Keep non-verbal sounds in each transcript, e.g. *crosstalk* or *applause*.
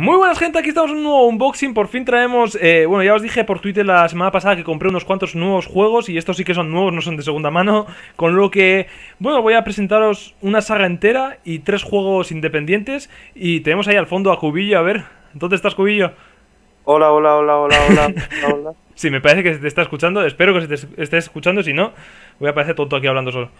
Muy buenas gente, aquí estamos en un nuevo unboxing, por fin traemos, eh, bueno ya os dije por Twitter la semana pasada que compré unos cuantos nuevos juegos y estos sí que son nuevos, no son de segunda mano, con lo que, bueno, voy a presentaros una saga entera y tres juegos independientes y tenemos ahí al fondo a Cubillo, a ver, ¿dónde estás Cubillo? Hola, hola, hola, hola, hola, hola. *laughs* sí, me parece que se te está escuchando, espero que se te esté escuchando, si no, voy a parecer tonto aquí hablando solo.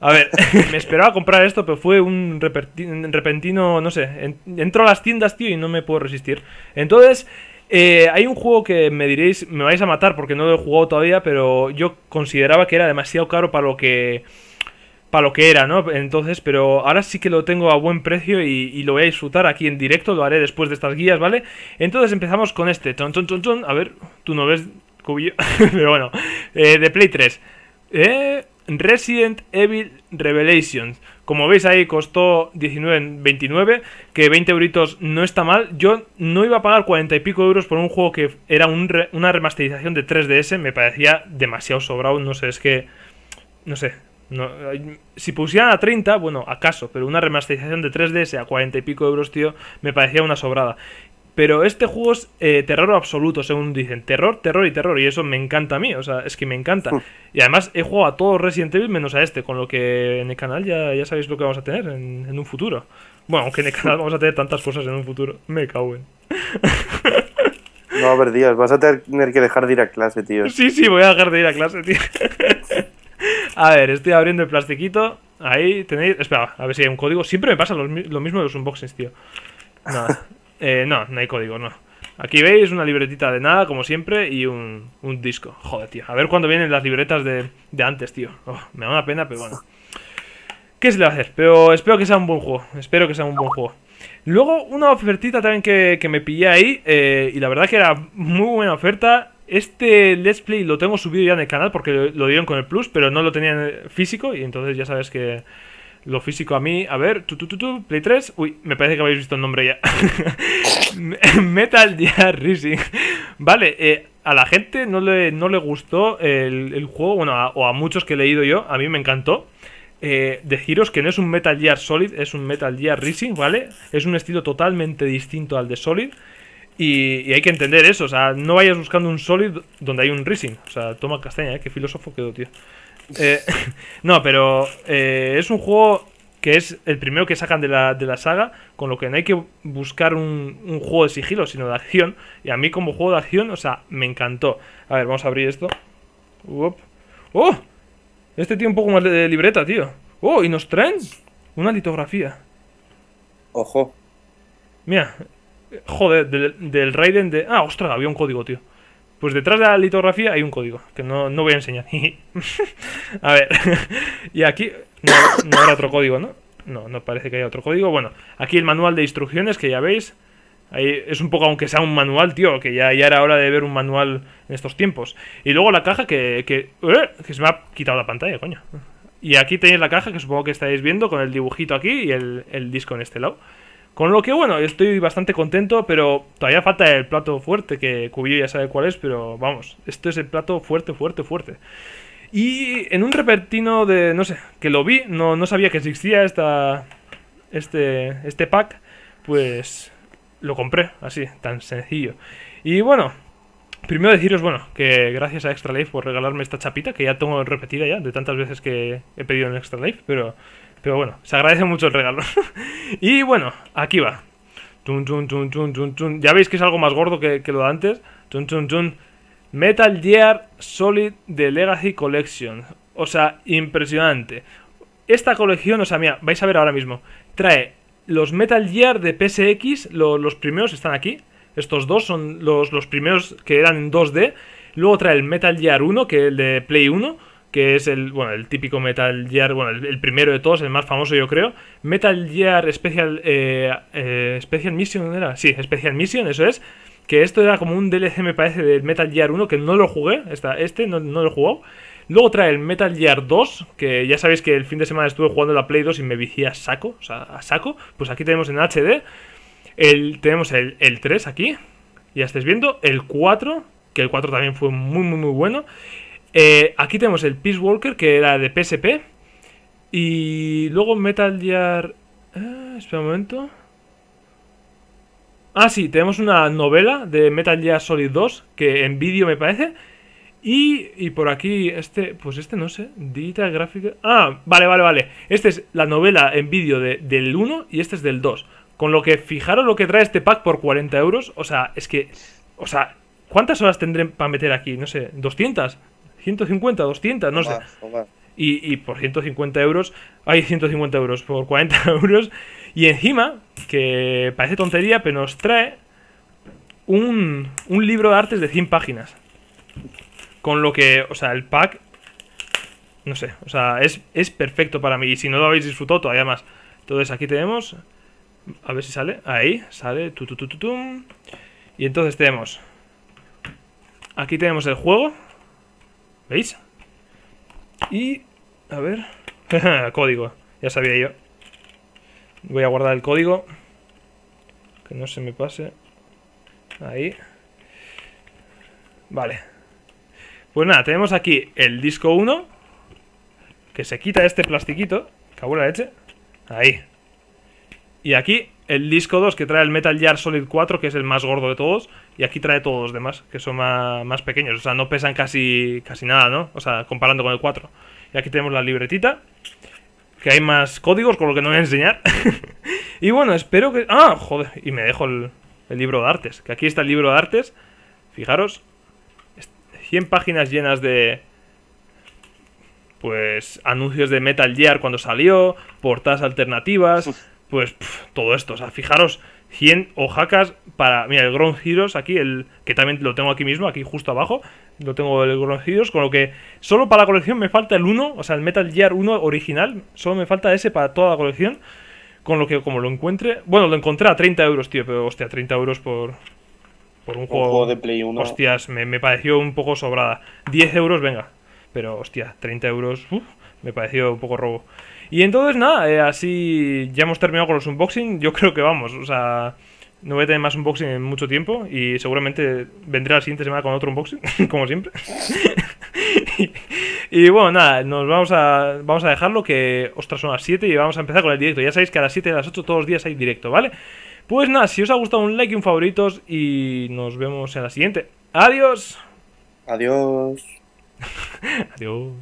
A ver, *laughs* me esperaba comprar esto, pero fue un repentino, no sé. Entro a las tiendas, tío, y no me puedo resistir. Entonces, eh, hay un juego que me diréis, me vais a matar porque no lo he jugado todavía, pero yo consideraba que era demasiado caro para lo que para lo que era, ¿no? Entonces, pero ahora sí que lo tengo a buen precio y, lo voy a disfrutar aquí en directo, lo haré después de estas guías, ¿vale? Entonces empezamos con este, ton, a ver, tú no ves cubillo, *laughs* pero bueno, eh, de Play 3. Eh, Resident Evil Revelations. Como veis ahí costó 19.29, que 20 euritos no está mal. Yo no iba a pagar 40 y pico euros por un juego que era una remasterización de 3DS, me parecía demasiado sobrado, no sé, es que... No sé. si pusieran a 30, bueno, acaso, pero una remasterización de 3DS a 40 y pico euros, tío, me parecía una sobrada. Pero este juego es eh, terror absoluto, según dicen. Terror, terror y terror. Y eso me encanta a mí. O sea, es que me encanta. Hmm. Y además he jugado a todo Resident Evil menos a este. Con lo que en el canal ya, ya sabéis lo que vamos a tener en, un futuro. Bueno, aunque en el canal vamos a tener tantas cosas en un futuro. Me cago en. No, a ver, Dios, vas a tener que dejar de ir a clase, tío. Sí, sí, voy a dejar de ir a clase, tío. *laughs* A ver, estoy abriendo el plastiquito. Ahí tenéis. Espera, a ver si hay un código. Siempre me pasa lo, lo mismo de los unboxings, tío. Nada. Eh, no, no hay código, no. Aquí veis una libretita de nada, como siempre, y un, disco. Joder, tío. A ver cuándo vienen las libretas de, antes, tío. Oh, me da una pena, pero bueno. ¿Qué se le va a hacer? Pero espero que sea un buen juego. Espero que sea un buen juego. Luego, una ofertita también que, que me pillé ahí. Eh, y la verdad que era muy buena oferta. Este Let's Play lo tengo subido ya en el canal porque lo dieron con el Plus, pero no lo tenían físico. Y entonces ya sabes que, lo físico a mí, a ver, tu, tu, Play 3. Uy, me parece que habéis visto el nombre ya. *laughs* Metal Gear Rising. Vale, eh, a la gente no le, no le gustó el, juego, bueno, o a muchos que he leído yo, a mí me encantó. Eh, deciros que no es un Metal Gear Solid, es un Metal Gear Rising, ¿vale? Es un estilo totalmente distinto al de Solid. Y, hay que entender eso, o sea, no vayas buscando un Solid donde hay un Rising. O sea, toma castaña, ¿eh? Qué filósofo quedó, tío. Eh, no, pero eh, es un juego que es el primero que sacan de la, saga, con lo que no hay que buscar un, juego de sigilo, sino de acción. Y a mí como juego de acción, o sea, me encantó. A ver, vamos a abrir esto. ¡Oh! Este tiene un poco más de libreta, tío. ¡Oh! Y nos traen una litografía. Ojo. Mira. Joder, del, del Raiden de... Ah, ostras, había un código, tío. Pues detrás de la litografía hay un código, que no, no voy a enseñar. *laughs* a ver, *laughs* y aquí no, no, otro código, ¿no? No, no parece que haya otro código. Bueno, aquí el manual de instrucciones, que ya veis. es un poco, aunque sea un manual, tío, que ya, ya era hora de ver un manual en estos tiempos. Y luego la caja que, que, eh, se me ha quitado la pantalla, coño. Y aquí tenéis la caja que supongo que estáis viendo con el dibujito aquí y el disco en este lado. Con lo que, bueno, estoy bastante contento, pero todavía falta el plato fuerte, que Cubillo ya sabe cuál es, pero vamos, esto es el plato fuerte, fuerte, fuerte. Y en un repertino de, no sé, que lo vi, no, no sabía que existía esta, este, este pack, pues lo compré, así, tan sencillo. Y bueno, primero deciros, bueno, que gracias a Extra Life por regalarme esta chapita, que ya tengo repetida ya, de tantas veces que he pedido en Extra Life, pero pero bueno, se agradece mucho el regalo. *laughs* y bueno, aquí va. ya veis que es algo más gordo que, lo de antes. Metal Gear Solid The Legacy Collection. O sea, impresionante. Esta colección, o sea, mira, vais a ver ahora mismo. Trae los Metal Gear de PSX, los primeros están aquí. Estos dos son los, los primeros que eran en 2D. Luego trae el Metal Gear 1, que es el de Play 1 que es el, bueno, el típico Metal Gear, bueno, el, primero de todos, el más famoso yo creo. Metal Gear Special, eh, eh, Special Mission, ¿era? Sí, Special Mission, eso es. Que esto era como un DLC, me parece, del Metal Gear 1, que no lo jugué, este no, lo he jugado. Luego trae el Metal Gear 2, que ya sabéis que el fin de semana estuve jugando la Play 2 y me vicié a saco, o sea, a saco. Pues aquí tenemos en HD, el, tenemos el, el 3 aquí, ya estáis viendo, el 4, que el 4 también fue muy, muy, muy bueno. Eh, aquí tenemos el Peace Walker, que era de PSP. Y luego Metal Gear... Ah, espera un momento. Ah, sí, tenemos una novela de Metal Gear Solid 2, que en vídeo me parece. Y, y, por aquí, este, pues este no sé, Digital gráfica Ah, vale, vale, vale. Esta es la novela en vídeo del 1 y este es del 2. Con lo que fijaros lo que trae este pack por 40 euros. O sea, es que... O sea, ¿cuántas horas tendré para meter aquí? No sé, ¿200? 150, 200, no sé. Y, por 150 euros, hay 150 euros, por 40 *laughs* euros. Y encima, que parece tontería, pero nos trae un, libro de artes de 100 páginas. Con lo que, o sea, el pack, no sé, o sea, es, perfecto para mí. Y si no lo habéis disfrutado, todavía más. Entonces aquí tenemos, a ver si sale, ahí, sale, Y entonces tenemos, aquí tenemos el juego ¿Veis? Y... A ver... *laughs* código. Ya sabía yo. Voy a guardar el código. Que no se me pase. Ahí. Vale. Pues nada, tenemos aquí el disco 1. Que se quita este plastiquito. Que la leche. Ahí. Y aquí el disco 2 que trae el Metal Gear Solid 4, que es el más gordo de todos, y aquí trae todos los demás, que son más, pequeños, o sea, no pesan casi, casi nada, ¿no? O sea, comparando con el 4. Y aquí tenemos la libretita, que hay más códigos, con lo que no voy a enseñar. *laughs* y bueno, espero que... Ah, joder, y me dejo el, el libro de artes, que aquí está el libro de artes, fijaros, 100 páginas llenas de, pues anuncios de Metal Gear cuando salió, portadas alternativas, pues todo esto. O sea, fijaros, 100 hojacas para... Mira, el Ground Heroes aquí, el que también lo tengo aquí mismo, aquí justo abajo. Lo tengo el Ground con lo que solo para la colección me falta el 1, o sea, el Metal Gear 1 original. Solo me falta ese para toda la colección. Con lo que como lo encuentre... Bueno, lo encontré a 30 euros, tío, pero hostia, 30 euros por... Por un, juego, de Play 1. Hostias, me, pareció un poco sobrada. 10 euros, venga. Pero hostia, 30 euros, me pareció un poco robo. Y entonces nada, eh, así ya hemos terminado con los unboxing. Yo creo que vamos, o sea, no voy a tener más unboxing en mucho tiempo y seguramente vendré la siguiente semana con otro unboxing, *laughs* como siempre. *laughs* y, bueno, nada, nos vamos a, vamos a dejarlo que, ostras, son las 7 y vamos a empezar con el directo. Ya sabéis que a las 7 y a las 8 todos los días hay directo, ¿vale? Pues nada, si os ha gustado un like y un favoritos y nos vemos en la siguiente. Adiós. Adiós. *laughs* Adiós.